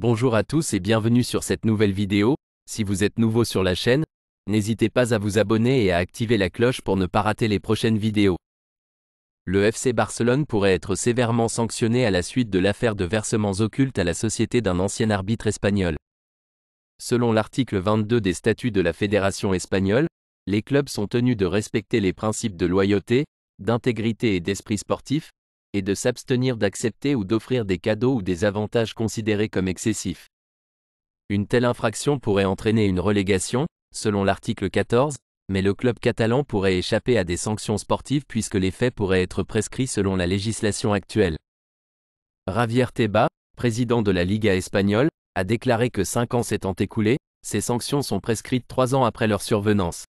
Bonjour à tous et bienvenue sur cette nouvelle vidéo, si vous êtes nouveau sur la chaîne, n'hésitez pas à vous abonner et à activer la cloche pour ne pas rater les prochaines vidéos. Le FC Barcelone pourrait être sévèrement sanctionné à la suite de l'affaire de versements occultes à la société d'un ancien arbitre espagnol. Selon l'article 22 des statuts de la Fédération espagnole, les clubs sont tenus de respecter les principes de loyauté, d'intégrité et d'esprit sportif, et de s'abstenir d'accepter ou d'offrir des cadeaux ou des avantages considérés comme excessifs. Une telle infraction pourrait entraîner une relégation, selon l'article 14, mais le club catalan pourrait échapper à des sanctions sportives puisque les faits pourraient être prescrits selon la législation actuelle. Javier Teba, président de la Liga espagnole, a déclaré que 5 ans s'étant écoulés, ces sanctions sont prescrites 3 ans après leur survenance.